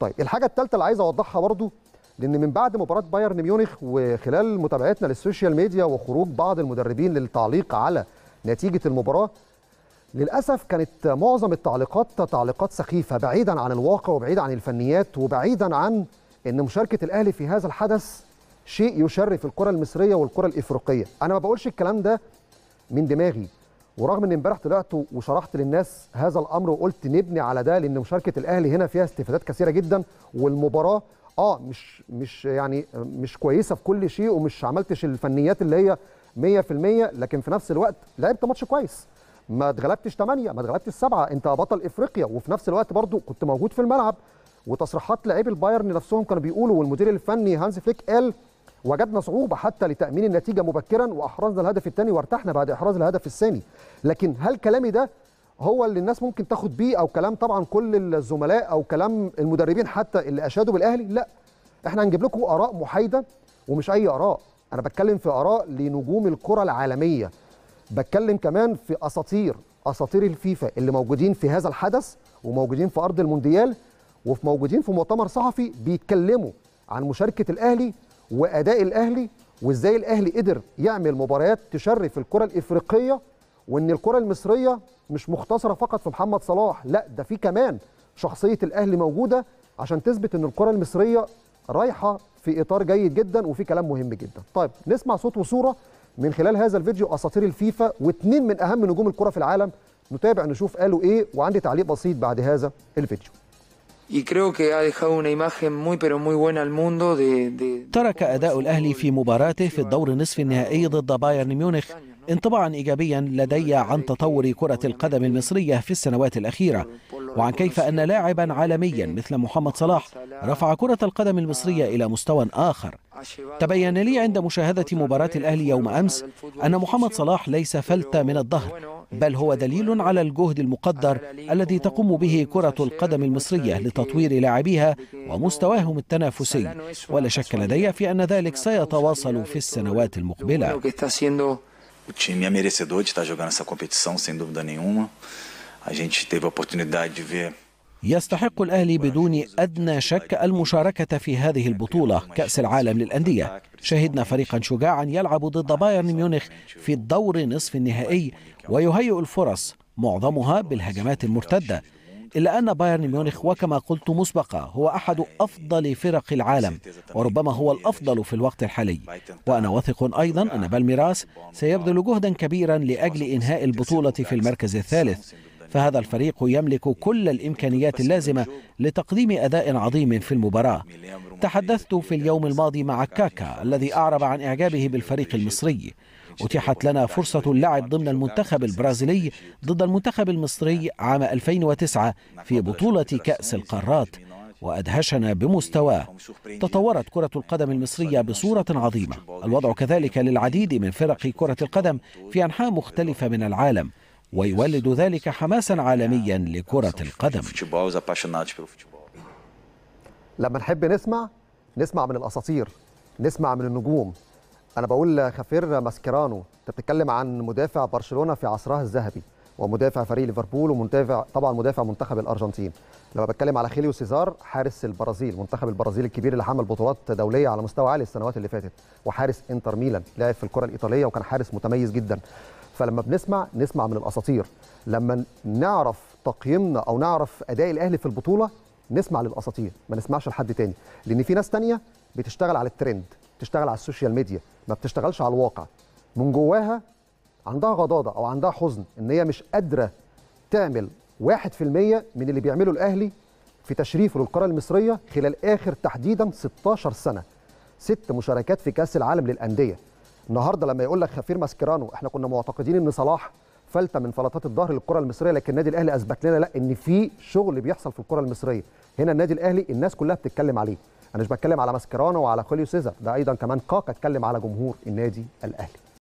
طيب الحاجه الثالثه اللي عايز اوضحها برضو لان من بعد مباراه بايرن ميونخ وخلال متابعتنا للسوشيال ميديا وخروج بعض المدربين للتعليق على نتيجه المباراه للاسف كانت معظم التعليقات تعليقات سخيفه بعيدا عن الواقع وبعيدا عن الفنيات وبعيدا عن ان مشاركه الاهلي في هذا الحدث شيء يشرف الكره المصريه والكره الافريقيه انا ما بقولش الكلام ده من دماغي ورغم ان امبارح طلعت وشرحت للناس هذا الامر وقلت نبني على ده لان مشاركه الاهلي هنا فيها استفادات كثيره جدا والمباراه اه مش مش يعني مش كويسه في كل شيء ومش عملتش الفنيات اللي هي 100% لكن في نفس الوقت لعبت ماتش كويس ما اتغلبتش 8 ما اتغلبتش 7 انت بطل افريقيا وفي نفس الوقت برضو كنت موجود في الملعب وتصريحات لاعبي البايرن نفسهم كانوا بيقولوا والمدير الفني هانز فليك قال وجدنا صعوبة حتى لتأمين النتيجة مبكرا وأحرزنا الهدف الثاني وارتحنا بعد إحراز الهدف الثاني لكن هل كلامي ده هو اللي الناس ممكن تاخد بيه أو كلام طبعا كل الزملاء أو كلام المدربين حتى اللي أشادوا بالأهلي لا احنا هنجيب لكم آراء محايدة ومش أي آراء أنا بتكلم في آراء لنجوم الكرة العالمية بتكلم كمان في أساطير أساطير الفيفا اللي موجودين في هذا الحدث وموجودين في أرض المونديال وفي موجودين في مؤتمر صحفي بيتكلموا عن مشاركة الأهلي واداء الاهلي وازاي الاهلي قدر يعمل مباريات تشرف الكره الافريقيه وان الكره المصريه مش مختصره فقط في محمد صلاح لا ده في كمان شخصيه الاهلي موجوده عشان تثبت ان الكره المصريه رايحه في اطار جيد جدا وفي كلام مهم جدا طيب نسمع صوت وصوره من خلال هذا الفيديو اساطير الفيفا واثنين من اهم نجوم الكره في العالم نتابع نشوف قالوا ايه وعندي تعليق بسيط بعد هذا الفيديو ترك أداء الأهلي في مباراته في الدور النصف النهائي ضد بايرن ميونخ انطباعا إيجابيا لدي عن تطور كرة القدم المصرية في السنوات الأخيرة وعن كيف أن لاعبا عالميا مثل محمد صلاح رفع كرة القدم المصرية إلى مستوى آخر تبين لي عند مشاهدة مباراة الأهلي يوم أمس أن محمد صلاح ليس فلتة من الظهر بل هو دليل على الجهد المقدر الذي تقوم به كرة القدم المصرية لتطوير لاعبيها ومستواهم التنافسي ولا شك لدي في أن ذلك سيتواصل في السنوات المقبلة A gente teve a oportunidade de ver يستحق الأهلي بدون أدنى شك المشاركة في هذه البطولة كأس العالم للأندية شهدنا فريقا شجاعا يلعب ضد بايرن ميونخ في الدور نصف النهائي ويهيئ الفرص معظمها بالهجمات المرتدة إلا أن بايرن ميونخ وكما قلت مسبقا هو أحد أفضل فرق العالم وربما هو الأفضل في الوقت الحالي وأنا واثق أيضا أن بالميراس سيبذل جهدا كبيرا لأجل إنهاء البطولة في المركز الثالث فهذا الفريق يملك كل الإمكانيات اللازمة لتقديم أداء عظيم في المباراة تحدثت في اليوم الماضي مع كاكا الذي أعرب عن إعجابه بالفريق المصري أتيحت لنا فرصة اللعب ضمن المنتخب البرازيلي ضد المنتخب المصري عام 2009 في بطولة كأس القارات وأدهشنا بمستواه تطورت كرة القدم المصرية بصورة عظيمة الوضع كذلك للعديد من فرق كرة القدم في أنحاء مختلفة من العالم ويولد ذلك حماسا عالميا لكرة القدم لما نحب نسمع نسمع من الأساطير نسمع من النجوم أنا بقول خفير ماسكيرانو أنت بتتكلم عن مدافع برشلونة في عصرها الذهبي ومدافع فريق ليفربول ومدافع طبعا مدافع منتخب الارجنتين لما بتكلم على خيليو سيزار حارس البرازيل منتخب البرازيل الكبير اللي حمل بطولات دوليه على مستوى عالي السنوات اللي فاتت وحارس انتر ميلان لاعب في الكره الايطاليه وكان حارس متميز جدا فلما بنسمع نسمع من الاساطير لما نعرف تقييمنا او نعرف اداء الاهلي في البطوله نسمع للاساطير ما نسمعش لحد تاني لان في ناس تانية بتشتغل على الترند بتشتغل على السوشيال ميديا ما بتشتغلش على الواقع من جواها عندها غضاضه او عندها حزن ان هي مش قادره تعمل 1% من اللي بيعمله الاهلي في تشريفه للقاره المصريه خلال اخر تحديدا 16 سنه ست مشاركات في كاس العالم للانديه النهارده لما يقول لك خفير ماسكيرانو احنا كنا معتقدين ان صلاح فلته من فلتات الظهر للكره المصريه لكن النادي الاهلي اثبت لنا لا ان في شغل بيحصل في الكره المصريه هنا النادي الاهلي الناس كلها بتتكلم عليه انا مش بتكلم على ماسكيرانو وعلى خوليو سيزر ده ايضا كمان كاكا اتكلم على جمهور النادي الاهلي